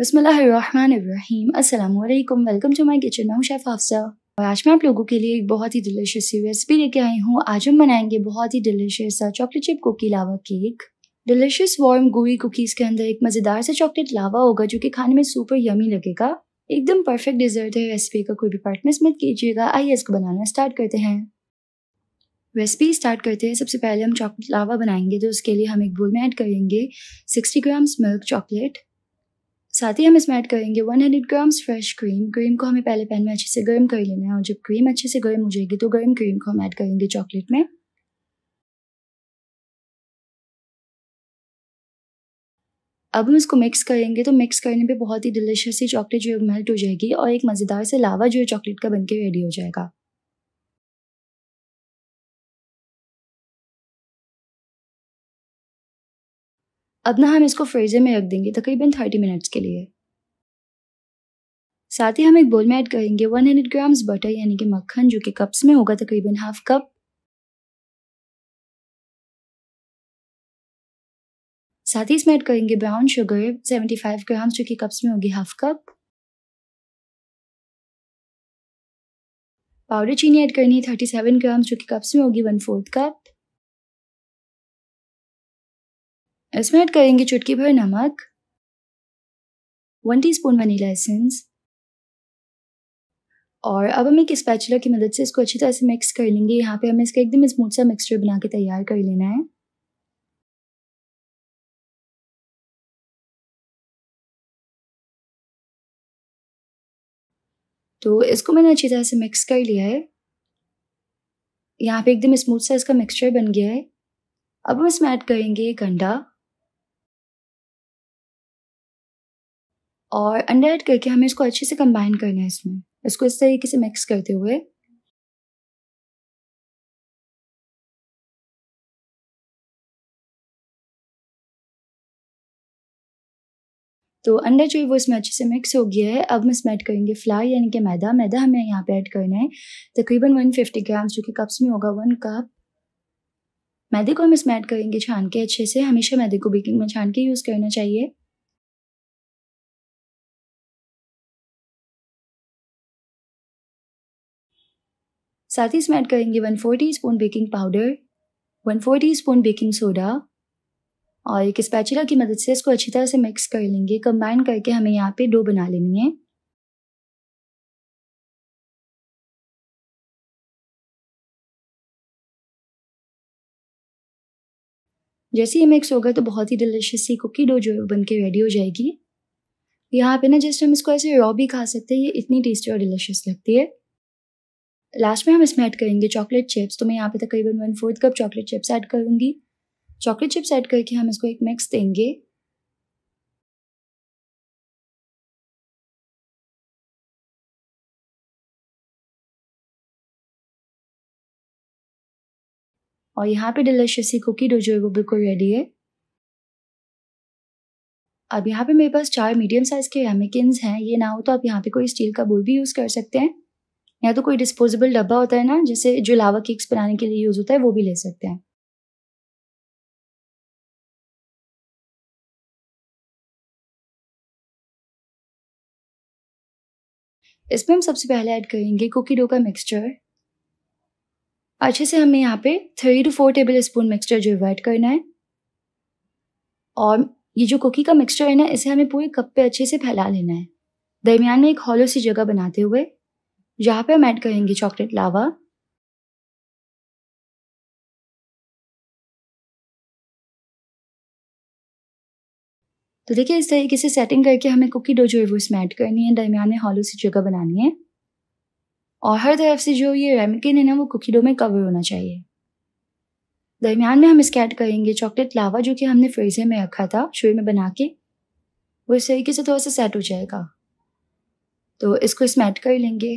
बसमीम अस्सलाम वालेकुम वेलकम टू माय किचन मैं हूँ शेफ़ हाफसा और आज मैं आप लोगों के लिए एक बहुत ही डिलीशियस सी रेसिपी लेके आई हूँ आज हम बनाएंगे बहुत ही डिलीशियस सा chocolate chip cookie lava cake delicious warm gooey cookies के अंदर एक मज़ेदार सा चॉकलेट लावा होगा जो कि खाने में सुपर यमी लगेगा एकदम परफेक्ट डिजर्ट है रेसिपी का कोई भी पार्ट मिस मत कीजिएगा आइए इसको बनाना स्टार्ट करते हैं रेसिपी स्टार्ट करते हैं सबसे पहले हम चॉकलेट लावा बनाएंगे तो उसके लिए हम एक बोल में ऐड करेंगे सिक्सटी ग्राम्स मिल्क चॉकलेट साथ ही हम इसमें ऐड करेंगे one hundred grams fresh cream cream को हमें पहले पैन में अच्छे से गर्म कर लेना है और जब क्रीम अच्छे से गर्म हो जाएगी तो गर्म क्रीम को हम ऐड करेंगे चॉकलेट में अब हम इसको मिक्स करेंगे तो मिक्स करने पे बहुत ही डिलिशियस सी चॉकलेट जो है मेल्ट हो जाएगी और एक मज़ेदार से लावा जो है चॉकलेट का बनके रेडी हो जाएगा अब ना हम इसको फ्रीजर में रख देंगे तकरीबन थर्टी मिनट्स के लिए साथ ही हम एक बोल में ऐड करेंगे वन हंड्रेड ग्राम्स बटर यानी कि मक्खन जो कि कप्स में होगा तकरीबन हाफ कप साथ ही इसमें ऐड करेंगे brown sugar seventy five grams जो कि कप्स में होगी हाफ कप पाउडर चीनी ऐड करनी है सेवन ग्राम्स जो कि कप्स में होगी वन फोर्थ कप इसमें ऐड करेंगे चुटकी भर नमक वन टीस्पून वनीला एसेंस और अब हम एक स्पैचुला की मदद से इसको अच्छी तरह से मिक्स कर लेंगे यहाँ पे हमें इसका एकदम स्मूथ सा मिक्सचर बना के तैयार कर लेना है तो इसको मैंने अच्छी तरह से मिक्स कर लिया है यहाँ पे एकदम स्मूथ सा इसका मिक्सचर बन गया है अब हम इसमें ऐड करेंगे गंडा और अंडा ऐड करके हमें इसको अच्छे से कंबाइन करना है इसमें इसको इस तरीके से मिक्स करते हुए तो अंडा जो है वो इसमें अच्छे से मिक्स हो गया है अब हम इसमें ऐड करेंगे फ्लाई यानी कि मैदा मैदा हमें यहाँ पे ऐड करना है तकरीबन 150 ग्राम जो कि कप्स में होगा वन कप मैदे को हम इसमें ऐड करेंगे छान के अच्छे से हमेशा मैदे को बेकिंग में छान के यूज़ करना चाहिए साथ ही इसमें ऐड करेंगे one four teaspoon baking powder one four teaspoon baking soda और एक स्पैचुला की मदद से इसको अच्छी तरह से मिक्स कर लेंगे कंबाइन करके हमें यहाँ पे डो बना लेनी है जैसे ही मिक्स होगा तो बहुत ही डिलिशियस सी कुकी डो जो बन के रेडी हो जाएगी यहाँ पे ना जस्ट हम इसको ऐसे रॉ भी खा सकते हैं ये इतनी टेस्टी और डिलिशियस लगती है लास्ट में हम इसमें ऐड करेंगे चॉकलेट चिप्स तो मैं यहाँ पे तकरीबन one fourth cup chocolate chips add करूँगी चॉकलेट चिप्स ऐड करके हम इसको एक मिक्स देंगे और यहाँ पे डिलिशियस ही कुकी डो जो है वो बिल्कुल रेडी है अब यहाँ पे मेरे पास चार मीडियम साइज़ के रेमिकिन्स हैं ये ना हो तो आप यहाँ पे कोई स्टील का बोल भी यूज़ कर सकते हैं या तो कोई डिस्पोजेबल डब्बा होता है ना जैसे जो लावा केक्स बनाने के लिए यूज़ होता है वो भी ले सकते हैं इसमें हम सबसे पहले ऐड करेंगे कुकी डो का मिक्सचर अच्छे से हमें यहाँ पे three two four tablespoon mixture जो एड करना है और ये जो कुकी का मिक्सचर है ना इसे हमें पूरे कप पे अच्छे से फैला लेना है दरमियान में एक हॉलो सी जगह बनाते हुए यहाँ पे हम ऐड करेंगे चॉकलेट लावा तो देखिए इस तरीके से सेटिंग करके हमें कुकी डो जो है वो इसमें ऐड करनी है दरमियान में हॉलो सी जगह बनानी है और हर तरफ से जो ये रेमकिन है ना वो कुकी डो में कवर होना चाहिए दरमियान में हम इसके ऐड करेंगे चॉकलेट लावा जो कि हमने फ्रीजर में रखा था शुरू में बना के वो इस तरीके से थोड़ा सा सेट हो जाएगा तो इसको इसमें ऐड कर लेंगे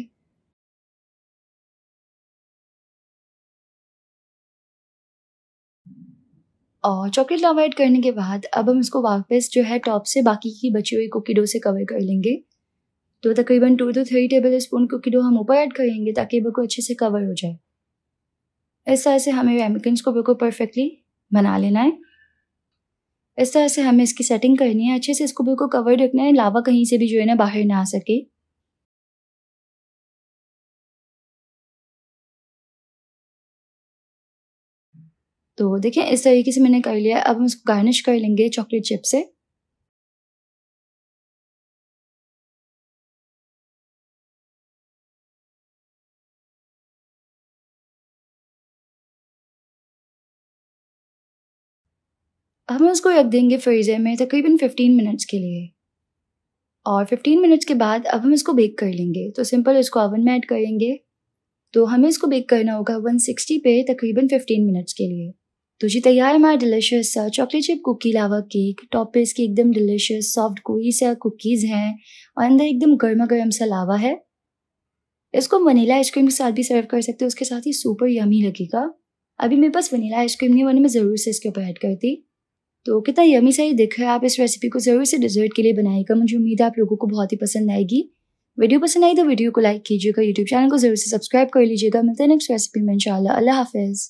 और चॉकलेट लावा ऐड करने के बाद अब हम इसको वापस जो है टॉप से बाकी की बची हुई कुकी डो से कवर कर लेंगे तो तकरीबन two two three tablespoon cookie dough हम ऊपर ऐड करेंगे ताकि बिल्कुल अच्छे से कवर हो जाए इस तरह से हमें रेमिकन्स को बिल्कुल परफेक्टली बना लेना है इस तरह से हमें इसकी सेटिंग करनी है अच्छे से इसको बिल्कुल कवर रखना है लावा कहीं से भी जो है ना बाहर ना आ सके तो देखें इस तरीके से मैंने कर लिया अब हम इसको गार्निश कर लेंगे चॉकलेट चिप से हम उसको रख देंगे फ्रीज़र में तकरीबन 15 मिनट्स के लिए और 15 मिनट्स के बाद अब हम इसको बेक कर लेंगे तो सिंपल इसको ओवन में ऐड करेंगे तो हमें इसको बेक करना होगा 160 पे तकरीबन 15 मिनट्स के लिए तो जी तैयार हमारा delicious chocolate chip cookie lava cake top की एकदम डिलिशियस सॉफ्ट कोई सा कुकीज़ हैं और अंदर एकदम गर्मा गर्म सा लावा है इसको वनीला आइसक्रीम के साथ भी सर्व कर सकते हो उसके साथ ही सुपर यमी लगेगा अभी मेरे पास वनीला आइसक्रीम नहीं वरना मैं ज़रूर से इसके ऊपर ऐड करती तो कितना यमी सा ही दिख है आप इस रेसिपी को ज़रूर से डिजर्ट के लिए बनाएगा मुझे उम्मीद है आप लोगों को बहुत ही पसंद आएगी वीडियो पसंद आई तो वीडियो को लाइक कीजिएगा यूट्यूब चैनल को ज़रूर से सब्सक्राइब कर लीजिएगा मिलते हैं नेक्स्ट रेसिपी में इंशाल्लाह अल्लाह हाफिज़